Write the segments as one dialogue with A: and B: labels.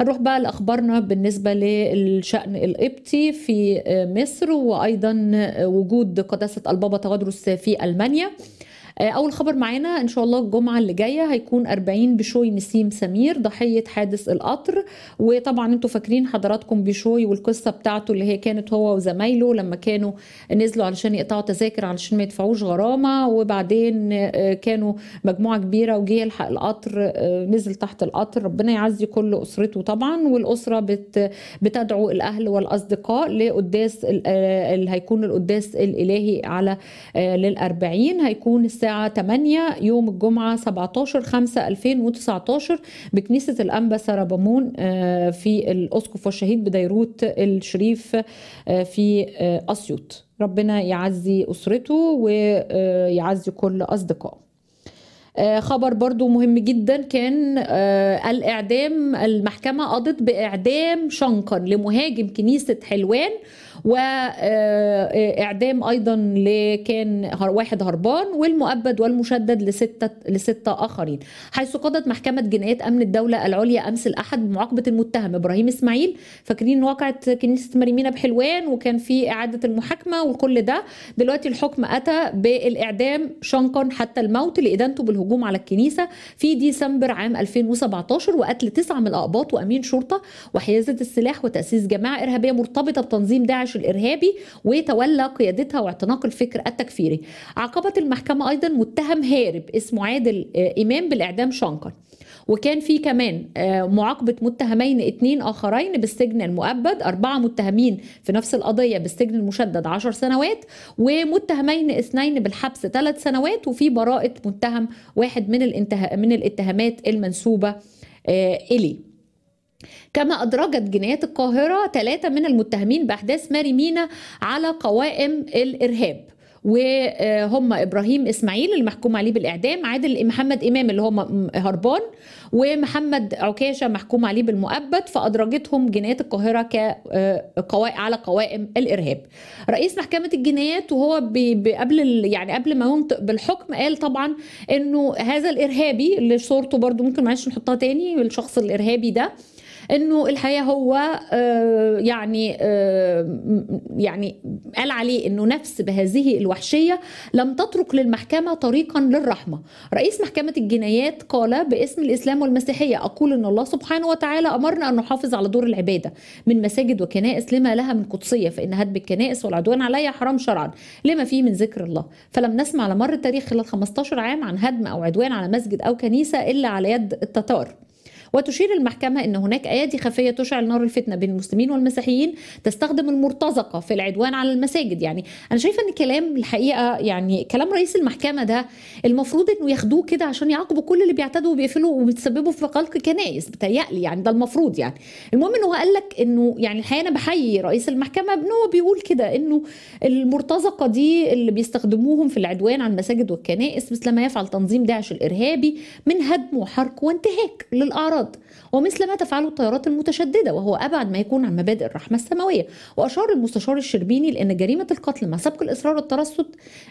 A: هنروح بقى لاخبارنا بالنسبه للشان القبطي في مصر وايضا وجود قداسه البابا تغدرس في المانيا آه، اول خبر معانا ان شاء الله الجمعه اللي جايه هيكون 40 بشوي نسيم سمير ضحيه حادث القطر وطبعا انتوا فاكرين حضراتكم بشوي والقصه بتاعته اللي هي كانت هو وزمايله لما كانوا نزلوا علشان يقطعوا تذاكر علشان ما يدفعوش غرامه وبعدين آه، كانوا مجموعه كبيره وجه يلحق القطر آه، نزل تحت القطر ربنا يعزي كل اسرته طبعا والاسره بت بتدعو الاهل والاصدقاء لقداس اللي هيكون القداس الالهي على للأربعين هيكون الساعه الساعة 8 يوم الجمعة 17 5 2019 بكنيسة الأنبا ربمون آه، في الأسقف والشهيد بديروت الشريف آه، في آه، أسيوط ربنا يعزي أسرته ويعزي كل أصدقائه خبر برضو مهم جدا كان الإعدام المحكمة قضت بإعدام شنقا لمهاجم كنيسة حلوان واعدام ايضا لكان واحد هربان والمؤبد والمشدد لستة لستة اخرين حيث قضت محكمة جنايات امن الدولة العليا امس الاحد بمعاقبة المتهم ابراهيم اسماعيل فاكرين واقعه كنيسة مريمينا بحلوان وكان في اعادة المحاكمة وكل ده دلوقتي الحكم اتى بالاعدام شنقا حتى الموت لادانته بالهجوم على الكنيسة في ديسمبر عام 2017 وقتل تسعة من الاقباط وامين شرطة وحيازة السلاح وتأسيس جماعة ارهابية مرتبطة بتنظيم داعش النشر الإرهابي وتولى قيادتها واعتناق الفكر التكفيري عاقبت المحكمة أيضا متهم هارب اسمه عادل آه، إمام بالإعدام شنقر وكان في كمان آه، معاقبة متهمين اثنين آخرين بالسجن المؤبد أربعة متهمين في نفس القضية بالسجن المشدد عشر سنوات ومتهمين اثنين بالحبس ثلاث سنوات وفي براءة متهم واحد من, الانته... من الاتهامات المنسوبة آه، إليه كما أدرجت جنايات القاهرة ثلاثة من المتهمين بأحداث ماري مينا على قوائم الإرهاب وهم ابراهيم اسماعيل المحكوم عليه بالاعدام عادل محمد امام اللي هو هربان ومحمد عكاشه محكوم عليه بالمؤبد فادرجتهم جنايات القاهره كقوائم آه، على قوائم الارهاب رئيس محكمه الجنايات وهو قبل يعني قبل ما ينطق بالحكم قال طبعا انه هذا الارهابي اللي صورته برضو ممكن معلش نحطها تاني الشخص الارهابي ده انه الحقيقه هو آه، يعني آه، يعني قال عليه انه نفس بهذه الوحشيه لم تترك للمحكمه طريقا للرحمه رئيس محكمه الجنايات قال باسم الاسلام والمسيحيه اقول ان الله سبحانه وتعالى امرنا ان نحافظ على دور العباده من مساجد وكنائس لما لها من قدسيه فان هدم الكنائس والعدوان عليها حرام شرعا لما فيه من ذكر الله فلم نسمع على مر التاريخ خلال 15 عام عن هدم او عدوان على مسجد او كنيسه الا على يد التتار وتشير المحكمة أن هناك أيادي خفية تشعل نار الفتنة بين المسلمين والمسيحيين تستخدم المرتزقة في العدوان على المساجد يعني أنا شايفة أن كلام الحقيقة يعني كلام رئيس المحكمة ده المفروض أنه ياخدوه كده عشان يعاقبوا كل اللي بيعتدوا وبيقفلوا وبيتسببوا في خلق كنائس بتهيألي يعني ده المفروض يعني المهم أنه قال لك أنه يعني الحقيقة أنا بحيي رئيس المحكمة أنه بيقول كده أنه المرتزقة دي اللي بيستخدموهم في العدوان على المساجد والكنائس مثل ما يفعل تنظيم داعش الإرهابي من هدم وحرق وانتهاك للأعراض الانقراض ومثل ما تفعله الطيارات المتشددة وهو أبعد ما يكون عن مبادئ الرحمة السماوية وأشار المستشار الشربيني لأن جريمة القتل مع سبق الإصرار والترصد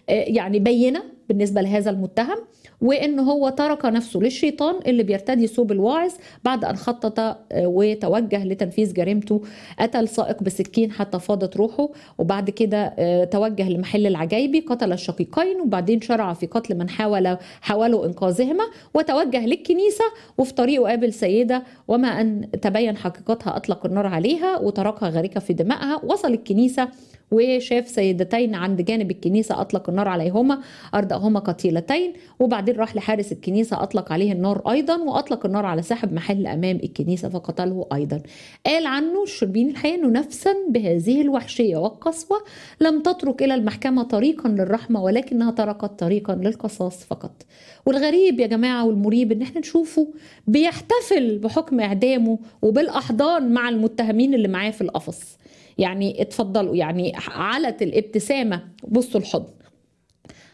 A: آه، يعني بينة بالنسبة لهذا المتهم وإن هو ترك نفسه للشيطان اللي بيرتدي ثوب الواعظ بعد أن خطط آه، وتوجه لتنفيذ جريمته قتل سائق بسكين حتى فاضت روحه وبعد كده آه، توجه لمحل العجايبي قتل الشقيقين وبعدين شرع في قتل من حاول حاولوا إنقاذهما وتوجه للكنيسة وفي طريقه قابل سيدة وما أن تبين حقيقتها أطلق النار عليها وتركها غارقة في دمائها وصل الكنيسة وشاف سيدتين عند جانب الكنيسة أطلق النار عليهما أردأهما قتيلتين وبعدين راح لحارس الكنيسة أطلق عليه النار أيضا وأطلق النار على ساحب محل أمام الكنيسة فقتله أيضا قال عنه الشربين الحقيقة أنه نفسا بهذه الوحشية والقسوة لم تترك إلى المحكمة طريقا للرحمة ولكنها تركت طريقا للقصاص فقط والغريب يا جماعة والمريب إن احنا نشوفه بيحتفل بحكم إعدامه وبالأحضان مع المتهمين اللي معاه في القفص يعني اتفضلوا يعني علت الابتسامة بصوا الحضن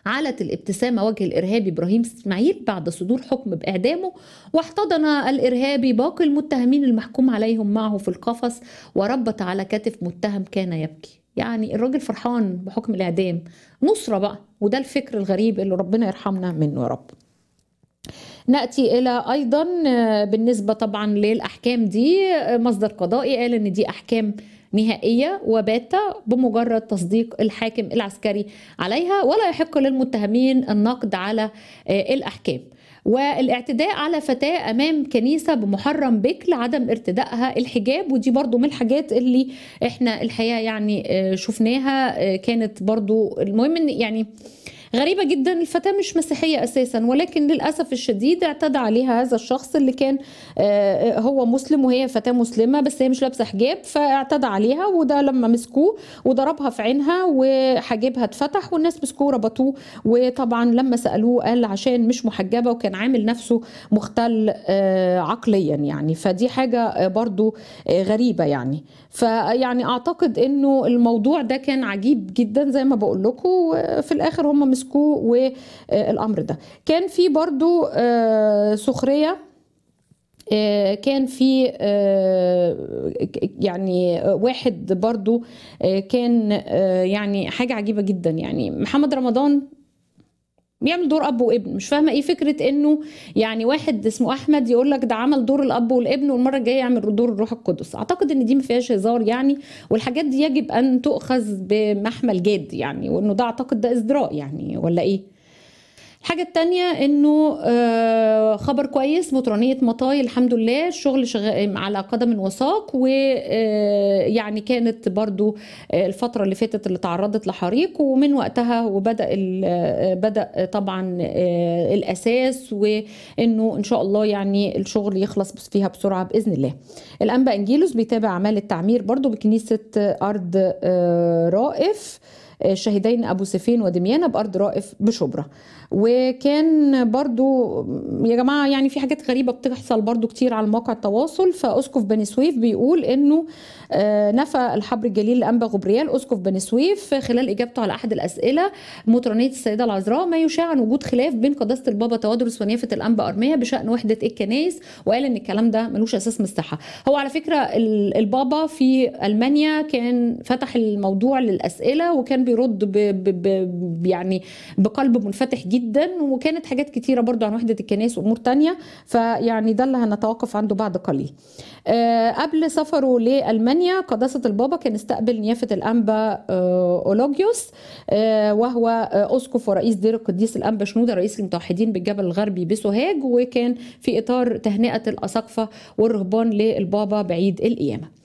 A: علت الابتسامة وجه الإرهابي إبراهيم إسماعيل بعد صدور حكم بإعدامه واحتضن الإرهابي باقي المتهمين المحكوم عليهم معه في القفص وربط على كتف متهم كان يبكي يعني الراجل فرحان بحكم الإعدام نصرة بقى وده الفكر الغريب اللي ربنا يرحمنا منه يا رب ناتي الى ايضا آه، بالنسبه طبعا للاحكام دي آه، مصدر قضائي قال ان دي احكام نهائية وباتة بمجرد تصديق الحاكم العسكري عليها ولا يحق للمتهمين النقد على آه، الأحكام والاعتداء على فتاة أمام كنيسة بمحرم بك لعدم ارتدائها الحجاب ودي برضو من الحاجات اللي احنا الحقيقة يعني آه، شفناها آه، كانت برضو المهم ان يعني غريبة جدا الفتاة مش مسيحية أساسا ولكن للأسف الشديد اعتدى عليها هذا الشخص اللي كان آه، آه، هو مسلم وهي فتاة مسلمة بس هي مش لابسة حجاب فاعتدى عليها وده لما مسكوه وضربها في عينها وحجابها اتفتح والناس مسكوه ربطوه وطبعا لما سألوه قال عشان مش محجبة وكان عامل نفسه مختل آه، عقليا يعني فدي حاجة برضو غريبة يعني فيعني أعتقد أنه الموضوع ده كان عجيب جدا زي ما بقول لكم وفي الآخر هم فرانسيسكو والامر ده كان في برضو آه، سخريه آه، كان في آه، يعني واحد برضو كان يعني حاجة عجيبة جدا يعني محمد رمضان بيعمل دور اب وابن مش فاهمه ايه فكره انه يعني واحد اسمه احمد يقول لك ده عمل دور الاب والابن والمره الجايه يعمل دور الروح القدس اعتقد ان دي ما فيهاش هزار يعني والحاجات دي يجب ان تؤخذ بمحمل جاد يعني وانه ده اعتقد ده ازدراء يعني ولا ايه الحاجه الثانيه انه آه، خبر كويس مطرانيه مطاي الحمد لله الشغل شغال على قدم وساق ويعني آه، كانت برضو آه، الفتره اللي فاتت اللي تعرضت لحريق ومن وقتها وبدا بدا طبعا الاساس وانه ان شاء الله يعني الشغل يخلص فيها بسرعه باذن الله الانبا انجيلوس بيتابع اعمال التعمير برضو بكنيسه ارض رائف شهيدين ابو سيفين ودميانه بارض رائف بشبرا وكان برضو يا جماعه يعني في حاجات غريبه بتحصل برضو كتير على مواقع التواصل فاسقف بني سويف بيقول انه آه، نفى الحبر الجليل الانبا غبريال اسقف بني سويف خلال اجابته على احد الاسئله مطرانيه السيده العذراء ما يشاع عن وجود خلاف بين قداسه البابا تودرس ونيافه الانبا ارميه بشان وحده الكنائس وقال ان الكلام ده ملوش اساس الصحه هو على فكره البابا في المانيا كان فتح الموضوع للاسئله وكان بيرد ب ب ب يعني بقلب منفتح جدا وكانت حاجات كتيرة برضو عن وحدة الكنائس وأمور تانية فيعني ده اللي هنتوقف عنده بعد قليل أه قبل سفره لألمانيا قداسة البابا كان استقبل نيافة الأنبا أه أولوجيوس أه وهو آه، أسقف ورئيس دير القديس الأنبا شنودة رئيس المتوحدين بالجبل الغربي بسوهاج وكان في إطار تهنئة الأساقفة والرهبان للبابا بعيد القيامة